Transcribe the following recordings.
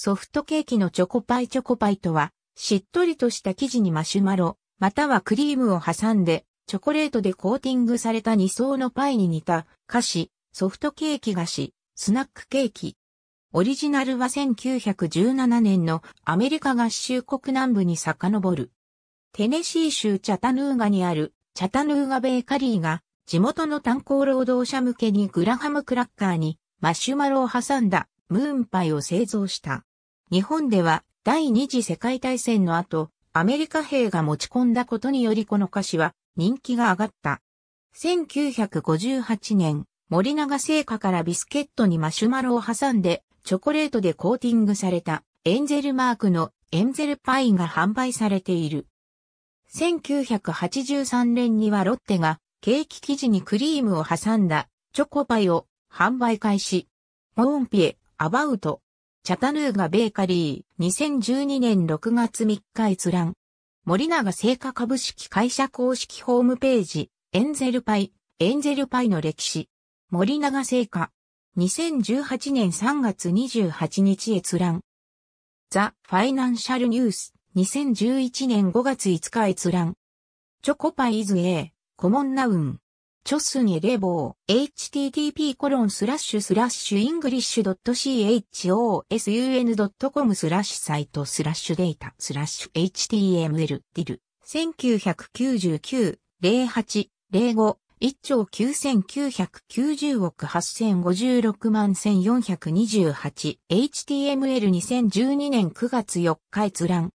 ソフトケーキのチョコパイチョコパイとは、しっとりとした生地にマシュマロ、またはクリームを挟んで、チョコレートでコーティングされた2層のパイに似た菓子、ソフトケーキ菓子、スナックケーキ。オリジナルは1917年のアメリカ合衆国南部に遡る。テネシー州チャタヌーガにあるチャタヌーガベーカリーが地元の炭鉱労働者向けにグラハムクラッカーにマシュマロを挟んだムーンパイを製造した。日本では第二次世界大戦の後、アメリカ兵が持ち込んだことによりこの歌詞は人気が上がった。1958年、森永製菓からビスケットにマシュマロを挟んで、チョコレートでコーティングされたエンゼルマークのエンゼルパインが販売されている。1983年にはロッテがケーキ生地にクリームを挟んだチョコパイを販売開始。モーンピエ、アバウト、チャタヌーガベーカリー、2012年6月3日閲覧。森永製菓株式会社公式ホームページ、エンゼルパイ、エンゼルパイの歴史。森永製菓。2018年3月28日閲覧。ザ・ファイナンシャルニュース。2011年5月5日閲覧。チョコパイズエー、コモンナウン。チョスにレボー、http コロンスラッシュスラッシュイングリッシュ .chosun.com スラッシュサイトスラッシュデータスラッシュ html ディル1999-08-05一兆9990億8056万 1428HTML2012 年9月4日閲覧。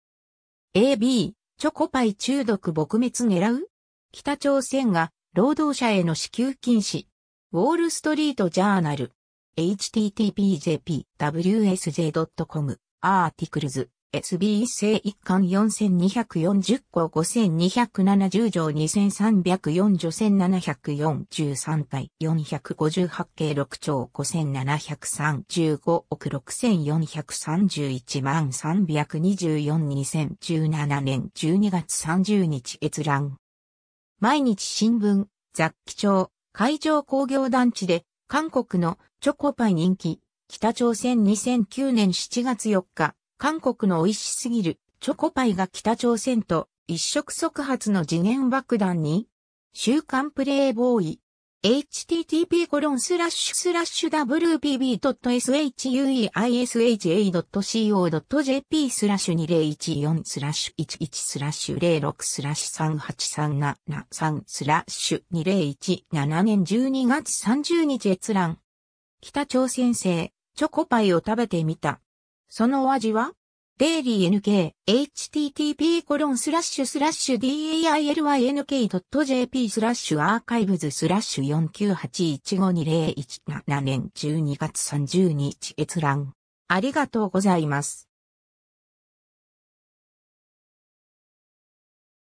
AB、チョコパイ中毒撲滅狙う北朝鮮が労働者への支給禁止。ウォールストリートジャーナル。http://jpwsj.com アーティクルズ SB1 世1巻4240個5270条2304条1743対458計6兆5 7 3 5億6431万324 2017年12月30日閲覧毎日新聞、雑記帳、海上工業団地で、韓国のチョコパイ人気、北朝鮮2009年7月4日、韓国の美味しすぎるチョコパイが北朝鮮と一触即発の次元爆弾に、週刊プレイボーイ、h t t p w p b s h u e i s h a c o j p スラッシュ2014スラッシュ11スラッシュ06スラッシュ38373スラッシュ2017年12月30日閲覧。北朝鮮製、チョコパイを食べてみた。そのお味はデイリー NK、http コロンスラッシュスラッシュ dailynk.jp スラッシュアーカイブズスラッシュ498152017年12月30日閲覧。ありがとうございます。